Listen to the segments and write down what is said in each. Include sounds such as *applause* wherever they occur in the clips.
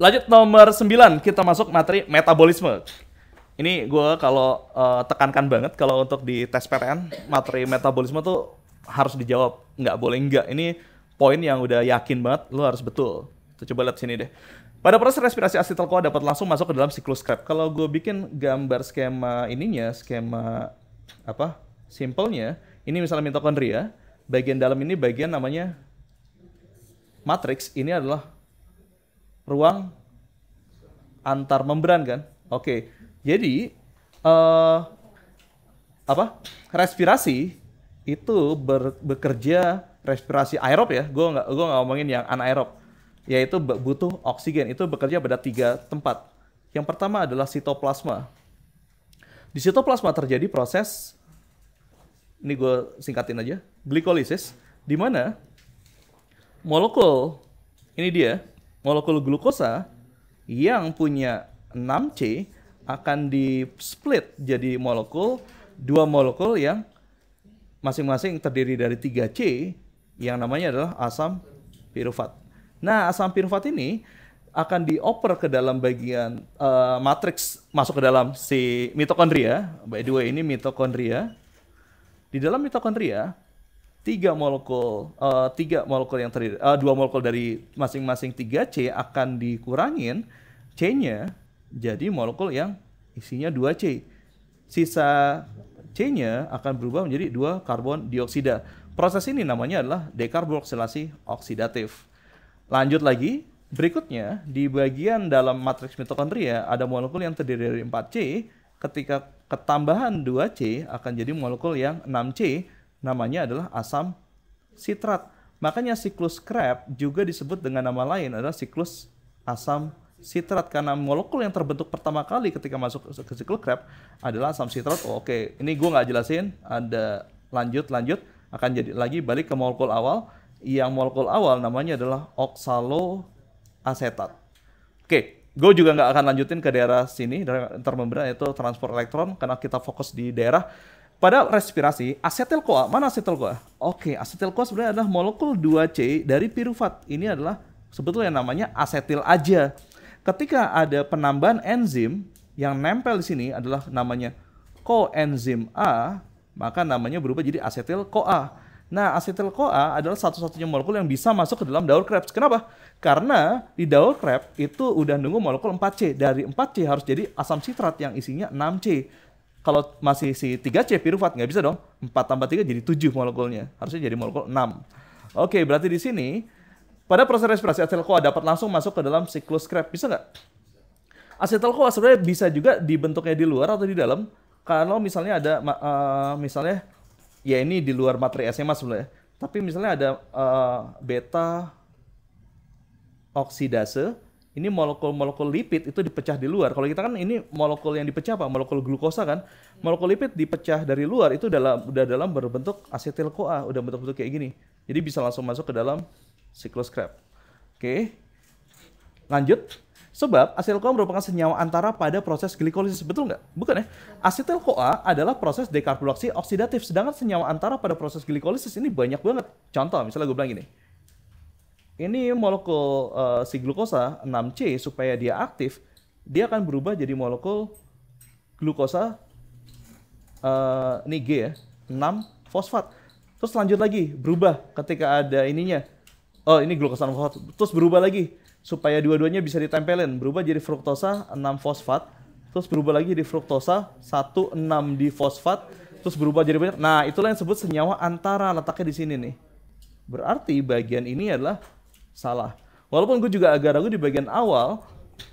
Lanjut nomor 9, kita masuk materi metabolisme. Ini gue kalau uh, tekankan banget kalau untuk di tes PTN, materi metabolisme tuh harus dijawab. Nggak boleh nggak. Ini poin yang udah yakin banget, lo harus betul. Tuh, coba lihat sini deh. Pada proses respirasi asetil koa dapat langsung masuk ke dalam siklus krep. Kalau gue bikin gambar skema ininya, skema apa? Simpelnya, ini misalnya mitokondria, bagian dalam ini bagian namanya matrix, ini adalah ruang antar membran kan? Oke. Okay. Jadi uh, apa? Respirasi itu ber, bekerja respirasi aerob ya. Gue nggak gue nggak ngomongin yang anaerob. Yaitu butuh oksigen. Itu bekerja pada tiga tempat. Yang pertama adalah sitoplasma. Di sitoplasma terjadi proses ini gue singkatin aja, glikolisis, di mana molekul ini dia molekul glukosa yang punya 6C akan di split jadi molekul dua molekul yang masing-masing terdiri dari 3C yang namanya adalah asam piruvat. Nah, asam piruvat ini akan dioper ke dalam bagian uh, matriks masuk ke dalam si mitokondria. By the way, ini mitokondria. Di dalam mitokondria tiga molekul uh, tiga molekul yang terdiri uh, eh, dua molekul dari masing-masing 3C akan dikurangin C-nya jadi molekul yang isinya dua c Sisa C-nya akan berubah menjadi dua karbon dioksida. Proses ini namanya adalah dekarboksilasi oksidatif. Lanjut lagi, berikutnya di bagian dalam matriks mitokondria ada molekul yang terdiri dari empat c ketika ketambahan dua c akan jadi molekul yang enam c namanya adalah asam sitrat. Makanya siklus Krebs juga disebut dengan nama lain adalah siklus asam sitrat karena molekul yang terbentuk pertama kali ketika masuk ke siklus Krebs adalah asam sitrat. Oh, Oke, okay. ini gue nggak jelasin. Ada lanjut lanjut akan jadi lagi balik ke molekul awal. Yang molekul awal namanya adalah oksaloasetat. Oke, okay. gue juga nggak akan lanjutin ke daerah sini, daerah termembran itu transport elektron karena kita fokus di daerah pada respirasi, asetil koa mana asetil koa? Oke, asetil koa sebenarnya adalah molekul 2C dari piruvat. Ini adalah sebetulnya namanya asetil aja. Ketika ada penambahan enzim yang nempel di sini adalah namanya koenzim A, maka namanya berubah jadi asetil koa. Nah, asetil koa adalah satu-satunya molekul yang bisa masuk ke dalam daur Krebs. Kenapa? Karena di daur Krebs itu udah nunggu molekul 4C. Dari 4C harus jadi asam sitrat yang isinya 6C kalau masih si 3C pirufat nggak bisa dong. 4 tambah 3 jadi 7 molekulnya. Harusnya jadi molekul 6. Oke, berarti di sini pada proses respirasi asetil CoA dapat langsung masuk ke dalam siklus Krebs. Bisa nggak? Asetil CoA sebenarnya bisa juga dibentuknya di luar atau di dalam. Kalau misalnya ada uh, misalnya ya ini di luar materi SMA sebenarnya. Tapi misalnya ada uh, beta oksidase ini molekul-molekul lipid itu dipecah di luar. Kalau kita kan ini molekul yang dipecah apa? Molekul glukosa kan. Molekul lipid dipecah dari luar itu dalam udah dalam berbentuk asetil koa udah bentuk-bentuk kayak gini. Jadi bisa langsung masuk ke dalam siklus Krebs. Oke. Lanjut. Sebab asetil koa merupakan senyawa antara pada proses glikolisis, betul nggak? Bukan ya? Asetil koa adalah proses dekarbonasi oksidatif, sedangkan senyawa antara pada proses glikolisis ini banyak banget. Contoh, misalnya gue bilang gini, ini molekul uh, si glukosa 6C supaya dia aktif, dia akan berubah jadi molekul glukosa uh, ini G ya, 6 fosfat. Terus lanjut lagi, berubah ketika ada ininya. Oh, ini glukosa 6 fosfat. Terus berubah lagi supaya dua-duanya bisa ditempelin, berubah jadi fruktosa 6 fosfat terus berubah lagi jadi fruktosa 16 di fosfat terus berubah jadi banyak. Nah, itulah yang disebut senyawa antara letaknya di sini nih. Berarti bagian ini adalah salah. Walaupun gue juga agak ragu di bagian awal,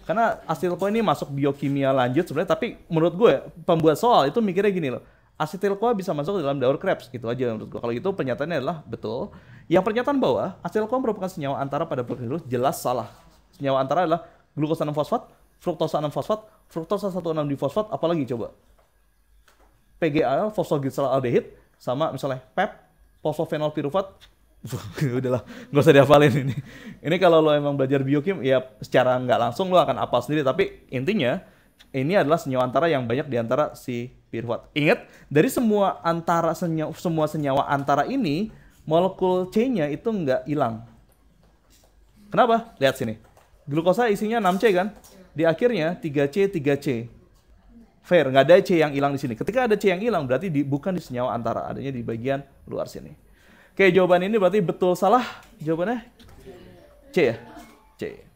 karena acetilko ini masuk biokimia lanjut sebenarnya, tapi menurut gue ya, pembuat soal itu mikirnya gini loh, acetilko bisa masuk ke dalam daur Krebs, gitu aja menurut gue. Kalau gitu pernyataannya adalah betul. Yang pernyataan bahwa acetilko merupakan senyawa antara pada protein jelas salah. Senyawa antara adalah glukosa 6 fosfat, fruktosa 6 fosfat, fruktosa 16 difosfat, apalagi coba? PGAL, fosfoglyceraldehyde, sama misalnya PEP, fosfofenol pirufat, *laughs* udahlah nggak usah dihafalin ini ini kalau lo emang belajar biokim ya secara nggak langsung lo akan apa sendiri tapi intinya ini adalah senyawa antara yang banyak diantara si piruvat ingat dari semua antara senyawa semua senyawa antara ini molekul C-nya itu nggak hilang kenapa lihat sini glukosa isinya 6C kan di akhirnya 3C 3C fair nggak ada C yang hilang di sini ketika ada C yang hilang berarti di, bukan di senyawa antara adanya di bagian luar sini Oke, jawaban ini berarti betul salah. Jawabannya C ya? C.